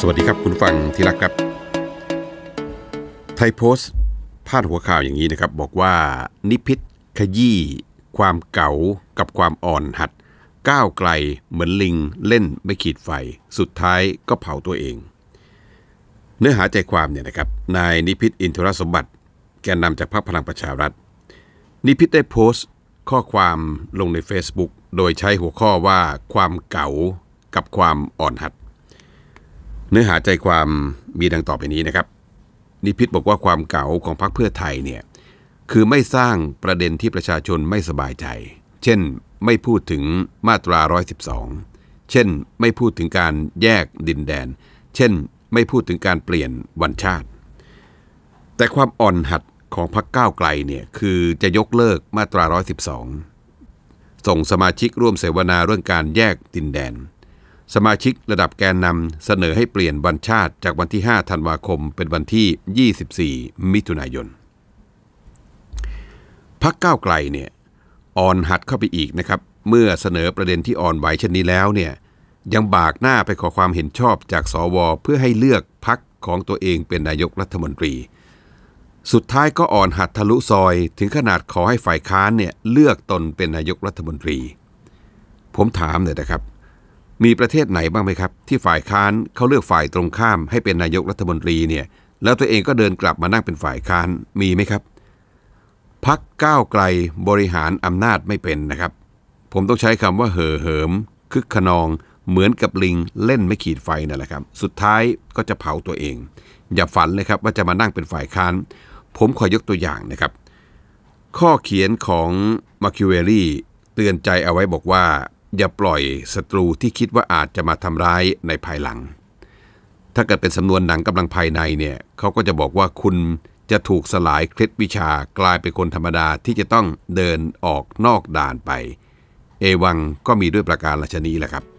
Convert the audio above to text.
สวัสดีครับคุณฟังที่รักครับ ไทยโพสต์ พาดหัวข่าวอย่างนี้นะครับ บอกว่า นิพิษขยี้ความเก่ากับความอ่อนหัด ก้าวไกลเหมือนลิงเล่นไม่ขีดไฟ สุดท้ายก็เผาตัวเอง เนื้อหาใจความเนี่ยนะครับนายนิพิษอินทรสมบัติ แกนนำจากพรรคพลังประชารัฐ นิพิษได้โพสต์ ข้อความลงใน Facebook โดยใช้หัวข้อว่าความเก่ากับความอ่อนหัดเนื้อหาใจความมีดังต่อไปนี้นะครับ นิพิษบอกว่าความเก่าของพรรคเพื่อไทยเนี่ยคือไม่สร้างประเด็นที่ประชาชนไม่สบายใจเช่นไม่พูดถึงมาตรา 112 เช่นไม่พูดถึงการแยกดินแดน เช่นไม่พูดถึงการเปลี่ยนวันชาติแต่ความอ่อนหัดของพรรคก้าวไกลเนี่ยคือจะยกเลิกมาตรา112ส่งสมาชิกร่วมเสวนาเรื่องการแยกดินแดนสมาชิกระดับแกนนำเสนอให้เปลี่ยนวันชาติจากวันที่ 5 ธันวาคมเป็นวันที่ 24 มิถุนายนพักก้าวไกลเนี่ยอ่อนหัดเข้าไปอีกนะครับ เมื่อเสนอประเด็นที่อ่อนไหวเช่นนี้แล้วเนี่ยยังบากหน้าไปขอความเห็นชอบจากสวเพื่อให้เลือกพักของตัวเองเป็นนายกรัฐมนตรี สุดท้ายก็อ่อนหัดทะลุซอยถึงขนาดขอให้ฝ่ายค้านเนี่ยเลือกตนเป็นนายกรัฐมนตรี ผมถามเลยนะครับมีประเทศไหนบ้างไหมครับ ที่ฝ่ายค้านเขาเลือกฝ่ายตรงข้ามให้เป็นนายกรัฐมนตรีเนี่ยแล้วตัวเองก็เดินกลับมานั่งเป็นฝ่ายค้านมีไหมครับพักก้าวไกลบริหารอำนาจไม่เป็นนะครับ ผมต้องใช้คำว่าเห่อเหิมคึกขนอง เหมือนกับลิงเล่นไม่ขีดไฟนั่นแหละครับ สุดท้ายก็จะเผาตัวเอง อย่าฝันเลยครับว่าจะมานั่งเป็นฝ่ายค้านผมขอยกตัวอย่างนะครับ ข้อเขียนของมาคิเวลี่เตือนใจเอาไว้บอกว่าอย่าปล่อยศัตรูที่คิดว่าอาจจะมาทำร้ายในภายหลัง ถ้าเกิดเป็นสำนวนหนังกำลังภายในเนี่ยเขาก็จะบอกว่าคุณจะถูกสลายเคล็ดวิชากลายเป็นคนธรรมดาที่จะต้องเดินออกนอกด่านไป เอวังก็มีด้วยประการลชนีแหละครับ